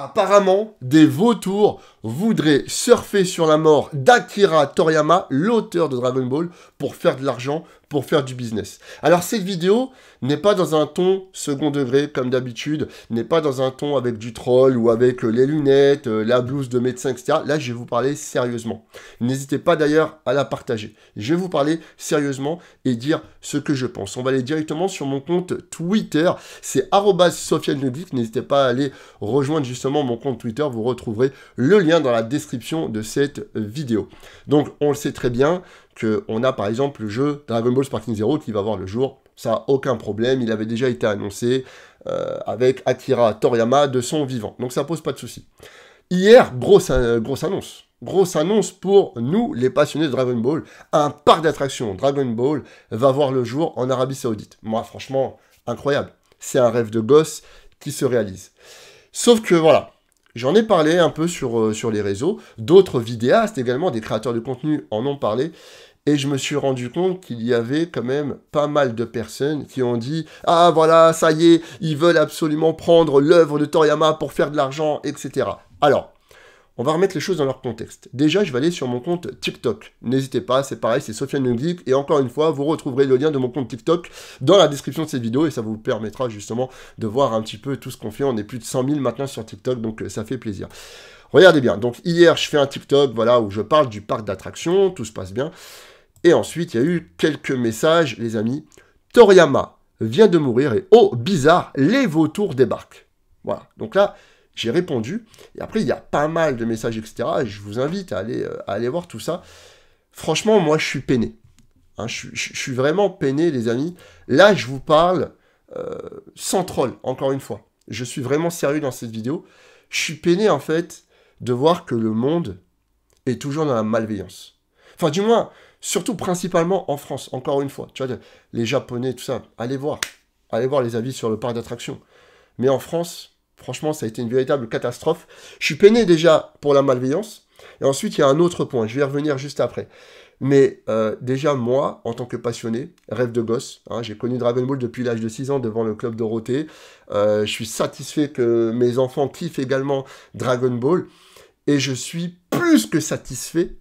Apparemment, des vautours voudraient surfer sur la mort d'Akira Toriyama, l'auteur de Dragon Ball, pour faire de l'argent pour faire du business. Alors cette vidéo n'est pas dans un ton second degré comme d'habitude, n'est pas dans un ton avec du troll ou avec euh, les lunettes, euh, la blouse de médecin, etc. Là, je vais vous parler sérieusement. N'hésitez pas d'ailleurs à la partager. Je vais vous parler sérieusement et dire ce que je pense. On va aller directement sur mon compte Twitter, c'est @sofiane_leglif. N'hésitez pas à aller rejoindre justement mon compte Twitter, vous retrouverez le lien dans la description de cette vidéo. Donc on le sait très bien, qu'on a par exemple le jeu Dragon Ball Sparking Zero qui va voir le jour, ça n'a aucun problème, il avait déjà été annoncé euh, avec Akira Toriyama de son vivant, donc ça pose pas de souci. Hier, euh, grosse, annonce, grosse annonce pour nous les passionnés de Dragon Ball, un parc d'attractions Dragon Ball va voir le jour en Arabie Saoudite. Moi franchement, incroyable, c'est un rêve de gosse qui se réalise. Sauf que voilà, J'en ai parlé un peu sur, euh, sur les réseaux. D'autres vidéastes également, des créateurs de contenu en ont parlé. Et je me suis rendu compte qu'il y avait quand même pas mal de personnes qui ont dit Ah voilà, ça y est, ils veulent absolument prendre l'œuvre de Toriyama pour faire de l'argent, etc. Alors, on va remettre les choses dans leur contexte. Déjà, je vais aller sur mon compte TikTok. N'hésitez pas, c'est pareil, c'est Sofiane Le Et encore une fois, vous retrouverez le lien de mon compte TikTok dans la description de cette vidéo et ça vous permettra justement de voir un petit peu tout ce qu'on fait. On est plus de 100 000 maintenant sur TikTok, donc euh, ça fait plaisir. Regardez bien. Donc hier, je fais un TikTok, voilà, où je parle du parc d'attractions, tout se passe bien. Et ensuite, il y a eu quelques messages, les amis. Toriyama vient de mourir et oh, bizarre, les vautours débarquent. Voilà. Donc là, j'ai répondu. Et après, il y a pas mal de messages, etc. je vous invite à aller, euh, à aller voir tout ça. Franchement, moi, je suis peiné. Hein, je, suis vraiment peiné, les amis. Là, je vous parle euh, sans troll, encore une fois. Je suis vraiment sérieux dans cette vidéo. Je suis peiné, en fait, de voir que le monde est toujours dans la malveillance. Enfin, du moins, surtout principalement en France, encore une fois. Tu vois, les Japonais, tout ça, allez voir. Allez voir les avis sur le parc d'attractions. Mais en France, franchement, ça a été une véritable catastrophe. Je suis peiné déjà pour la malveillance. Et ensuite, il y a un autre point, je vais y revenir juste après. Mais euh, déjà, moi, en tant que passionné, rêve de gosse, hein, j'ai connu Dragon Ball depuis l'âge de 6 ans devant le club Dorothée. Euh, je suis satisfait que mes enfants kiffent également Dragon Ball. Et je suis plus que satisfait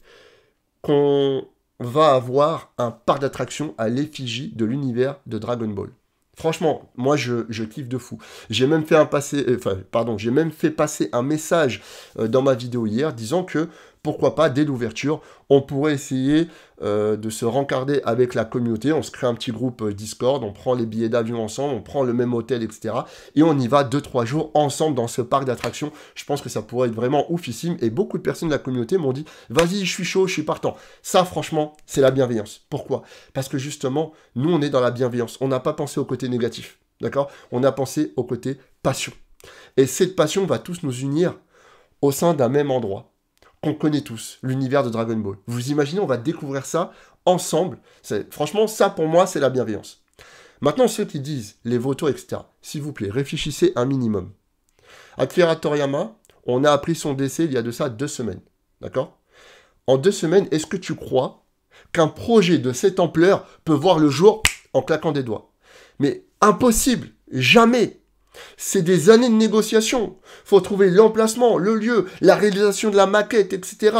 qu'on va avoir un parc d'attraction à l'effigie de l'univers de Dragon Ball. Franchement, moi je, kiffe de fou. J'ai même fait un euh, pardon, j'ai même fait passer un message euh, dans ma vidéo hier disant que pourquoi pas, dès l'ouverture, on pourrait essayer euh, de se rencarder avec la communauté, on se crée un petit groupe euh, Discord, on prend les billets d'avion ensemble, on prend le même hôtel, etc. Et on y va 2-3 jours ensemble dans ce parc d'attractions. Je pense que ça pourrait être vraiment oufissime. Et beaucoup de personnes de la communauté m'ont dit, vas-y, je suis chaud, je suis partant. Ça, franchement, c'est la bienveillance. Pourquoi Parce que justement, nous, on est dans la bienveillance. On n'a pas pensé au côté négatif. D'accord On a pensé au côté passion. Et cette passion va tous nous unir au sein d'un même endroit qu'on connaît tous, l'univers de Dragon Ball. Vous imaginez, on va découvrir ça ensemble. Franchement, ça pour moi, c'est la bienveillance. Maintenant, ceux qui disent les vautours, etc., s'il vous plaît, réfléchissez un minimum. Akira Toriyama, on a appris son décès il y a de ça deux semaines. D'accord En deux semaines, est-ce que tu crois qu'un projet de cette ampleur peut voir le jour en claquant des doigts Mais impossible Jamais c'est des années de négociations. Faut trouver l'emplacement, le lieu, la réalisation de la maquette, etc.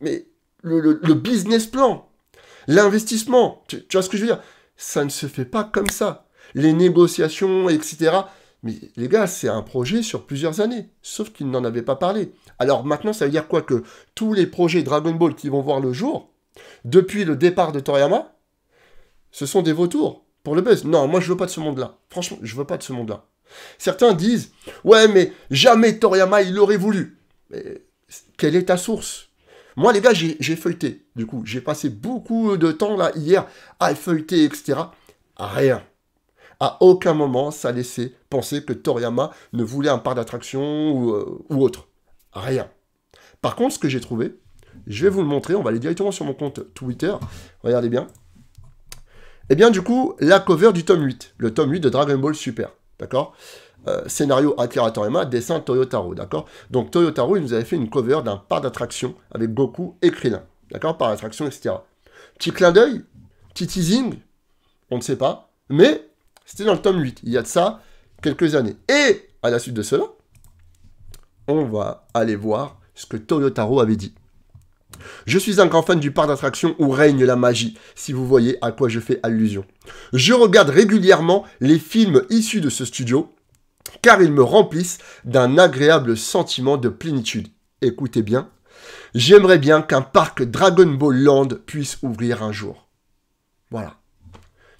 Mais le, business plan, l'investissement, tu, vois ce que je veux dire Ça ne se fait pas comme ça. Les négociations, etc. Mais les gars, c'est un projet sur plusieurs années, sauf qu'ils n'en avaient pas parlé. Alors maintenant, ça veut dire quoi Que tous les projets Dragon Ball qui vont voir le jour, depuis le départ de Toriyama, ce sont des vautours pour le buzz. Non, moi je veux pas de ce monde-là. Franchement, je veux pas de ce monde-là. Certains disent Ouais, mais jamais Toriyama il l'aurait voulu. Mais quelle est ta source Moi, les gars, j'ai feuilleté. Du coup, j'ai passé beaucoup de temps là hier à feuilleter, etc. Rien. À aucun moment, ça laissait penser que Toriyama ne voulait un parc d'attraction euh, ou, autre. Rien. Par contre, ce que j'ai trouvé, je vais vous le montrer. On va aller directement sur mon compte Twitter. Regardez bien. Et eh bien, du coup, la cover du tome 8, le tome 8 de Dragon Ball Super. D'accord euh, Scénario Akira Toriyama, dessin Toyotaro. D'accord Donc Toyotaro, il nous avait fait une cover d'un parc d'attraction avec Goku et Krillin. D'accord Par d'attraction, etc. Petit clin d'œil, petit teasing, on ne sait pas. Mais c'était dans le tome 8, il y a de ça quelques années. Et à la suite de cela, on va aller voir ce que Toyotaro avait dit. Je suis un grand fan du parc d'attractions où règne la magie, si vous voyez à quoi je fais allusion. Je regarde régulièrement les films issus de ce studio, car ils me remplissent d'un agréable sentiment de plénitude. Écoutez bien, j'aimerais bien qu'un parc Dragon Ball Land puisse ouvrir un jour. Voilà.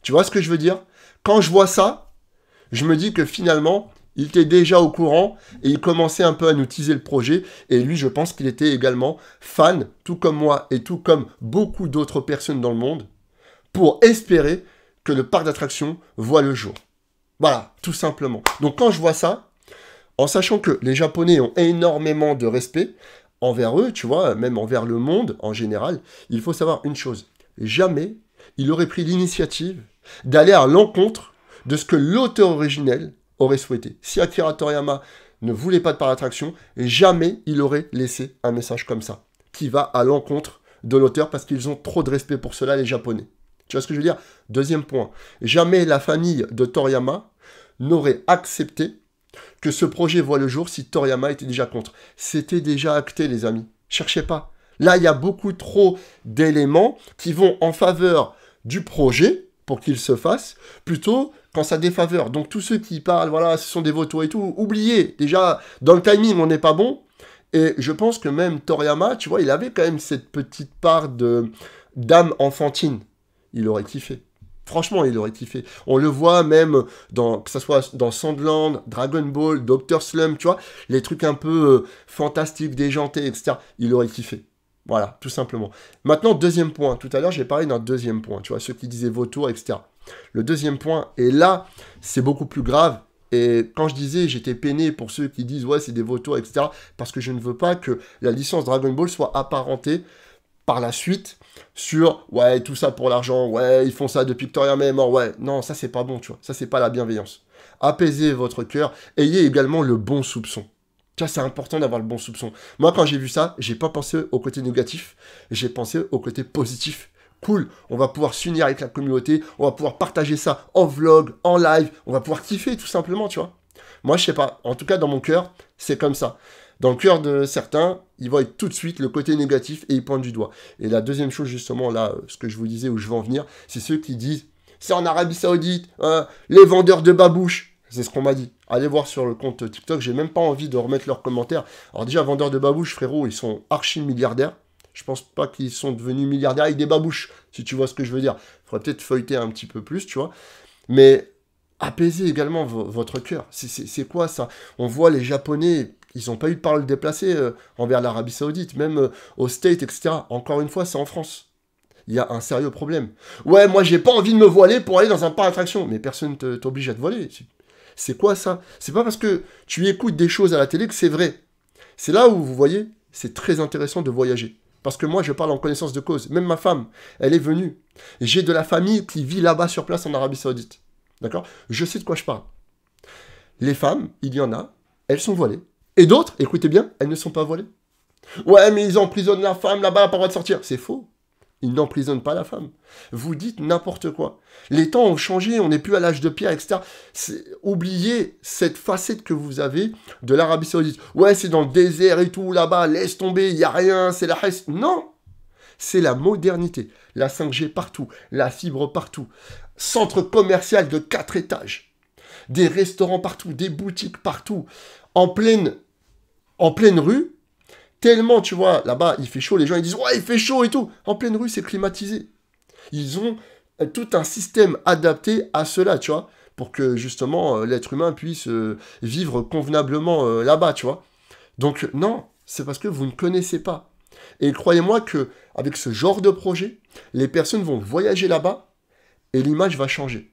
Tu vois ce que je veux dire Quand je vois ça, je me dis que finalement, il était déjà au courant et il commençait un peu à nous teaser le projet. Et lui, je pense qu'il était également fan, tout comme moi et tout comme beaucoup d'autres personnes dans le monde, pour espérer que le parc d'attractions voit le jour. Voilà, tout simplement. Donc quand je vois ça, en sachant que les Japonais ont énormément de respect envers eux, tu vois, même envers le monde en général, il faut savoir une chose. Jamais il aurait pris l'initiative d'aller à l'encontre de ce que l'auteur originel aurait souhaité. Si Akira Toriyama ne voulait pas de par attraction, jamais il aurait laissé un message comme ça, qui va à l'encontre de l'auteur parce qu'ils ont trop de respect pour cela, les Japonais. Tu vois ce que je veux dire Deuxième point, jamais la famille de Toriyama n'aurait accepté que ce projet voit le jour si Toriyama était déjà contre. C'était déjà acté, les amis. Cherchez pas. Là, il y a beaucoup trop d'éléments qui vont en faveur du projet pour qu'il se fasse, plutôt quand ça défaveur. Donc tous ceux qui parlent, voilà, ce sont des vautours et tout, oubliez, déjà, dans le timing, on n'est pas bon. Et je pense que même Toriyama, tu vois, il avait quand même cette petite part de d'âme enfantine. Il aurait kiffé. Franchement, il aurait kiffé. On le voit même dans, que ce soit dans Sandland, Dragon Ball, Doctor Slum, tu vois, les trucs un peu euh, fantastiques, déjantés, etc. Il aurait kiffé. Voilà, tout simplement. Maintenant, deuxième point. Tout à l'heure, j'ai parlé d'un deuxième point. Tu vois, ceux qui disaient vautours, etc. Le deuxième point, et là, c'est beaucoup plus grave. Et quand je disais, j'étais peiné pour ceux qui disent, ouais, c'est des vautours, etc. Parce que je ne veux pas que la licence Dragon Ball soit apparentée par la suite sur, ouais, tout ça pour l'argent, ouais, ils font ça depuis que mais ouais. Non, ça, c'est pas bon, tu vois. Ça, c'est pas la bienveillance. Apaisez votre cœur. Ayez également le bon soupçon. Tu vois, c'est important d'avoir le bon soupçon. Moi, quand j'ai vu ça, j'ai pas pensé au côté négatif, j'ai pensé au côté positif. Cool, on va pouvoir s'unir avec la communauté, on va pouvoir partager ça en vlog, en live, on va pouvoir kiffer tout simplement, tu vois. Moi, je sais pas. En tout cas, dans mon cœur, c'est comme ça. Dans le cœur de certains, ils voient tout de suite le côté négatif et ils pointent du doigt. Et la deuxième chose, justement, là, euh, ce que je vous disais, où je vais en venir, c'est ceux qui disent c'est en Arabie Saoudite, hein, les vendeurs de babouches. C'est ce qu'on m'a dit. Allez voir sur le compte TikTok, j'ai même pas envie de remettre leurs commentaires. Alors déjà, vendeurs de babouches, frérot, ils sont archi milliardaires. Je pense pas qu'ils sont devenus milliardaires avec des babouches, si tu vois ce que je veux dire. Il Faudrait peut-être feuilleter un petit peu plus, tu vois. Mais apaisez également votre cœur. C'est quoi ça On voit les Japonais, ils n'ont pas eu de parole déplacée euh, envers l'Arabie Saoudite, même au euh, aux States, etc. Encore une fois, c'est en France. Il y a un sérieux problème. Ouais, moi j'ai pas envie de me voiler pour aller dans un parc d'attractions Mais personne t'oblige à te voiler. C'est quoi ça C'est pas parce que tu écoutes des choses à la télé que c'est vrai. C'est là où, vous voyez, c'est très intéressant de voyager. Parce que moi, je parle en connaissance de cause. Même ma femme, elle est venue. J'ai de la famille qui vit là-bas sur place en Arabie Saoudite. D'accord Je sais de quoi je parle. Les femmes, il y en a, elles sont voilées. Et d'autres, écoutez bien, elles ne sont pas voilées. Ouais, mais ils emprisonnent la femme là-bas, elle n'a pas droit de sortir. C'est faux. Il n'emprisonne pas la femme. Vous dites n'importe quoi. Les temps ont changé, on n'est plus à l'âge de pierre, etc. Oubliez cette facette que vous avez de l'Arabie Saoudite. Ouais, c'est dans le désert et tout, là-bas, laisse tomber, il n'y a rien, c'est la reste. Non C'est la modernité. La 5G partout, la fibre partout. Centre commercial de 4 étages. Des restaurants partout, des boutiques partout. En pleine, en pleine rue, tellement, tu vois, là-bas, il fait chaud, les gens, ils disent, ouais, il fait chaud et tout. En pleine rue, c'est climatisé. Ils ont euh, tout un système adapté à cela, tu vois, pour que justement euh, l'être humain puisse euh, vivre convenablement là-bas, tu vois. Donc non, c'est parce que vous ne connaissez pas. Et croyez-moi que avec ce genre de projet, les personnes vont voyager là-bas et l'image va changer.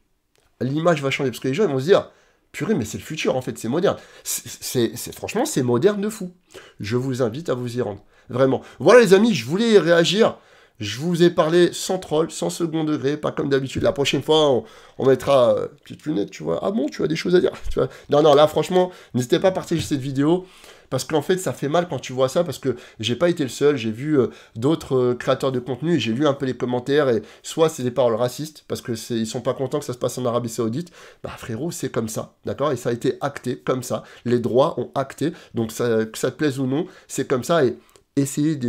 L'image va changer parce que les gens vont se dire Purée, mais c'est le futur, en fait, c'est moderne. C'est, franchement, c'est moderne de fou. Je vous invite à vous y rendre. Vraiment. Voilà, les amis, je voulais réagir. Je vous ai parlé sans troll, sans second degré, pas comme d'habitude. La prochaine fois, on, mettra euh, petite lunette, tu vois. Ah bon, tu as des choses à dire. Tu vois. Non, non, là, franchement, n'hésitez pas à partager cette vidéo. Parce qu'en fait, ça fait mal quand tu vois ça, parce que j'ai pas été le seul, j'ai vu euh, d'autres euh, créateurs de contenu, et j'ai lu un peu les commentaires, et soit c'est des paroles racistes, parce que c'est, ils sont pas contents que ça se passe en Arabie Saoudite. Bah frérot, c'est comme ça, d'accord Et ça a été acté comme ça. Les droits ont acté, donc ça, que ça te plaise ou non, c'est comme ça, et essayez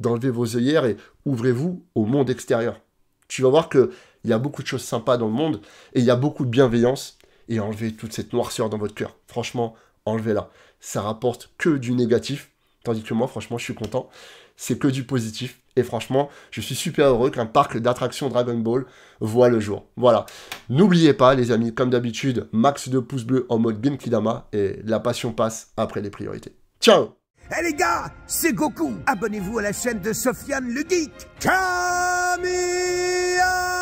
d'enlever vos œillères et ouvrez-vous au monde extérieur. Tu vas voir que il y a beaucoup de choses sympas dans le monde et il y a beaucoup de bienveillance et enlevez toute cette noirceur dans votre cœur. Franchement, enlevez-la ça rapporte que du négatif. Tandis que moi, franchement, je suis content. C'est que du positif. Et franchement, je suis super heureux qu'un parc d'attractions Dragon Ball voit le jour. Voilà. N'oubliez pas, les amis, comme d'habitude, max de pouces bleus en mode Bin Kidama. Et la passion passe après les priorités. Ciao Eh les gars, c'est Goku Abonnez-vous à la chaîne de Sofiane Ludic KAMIYA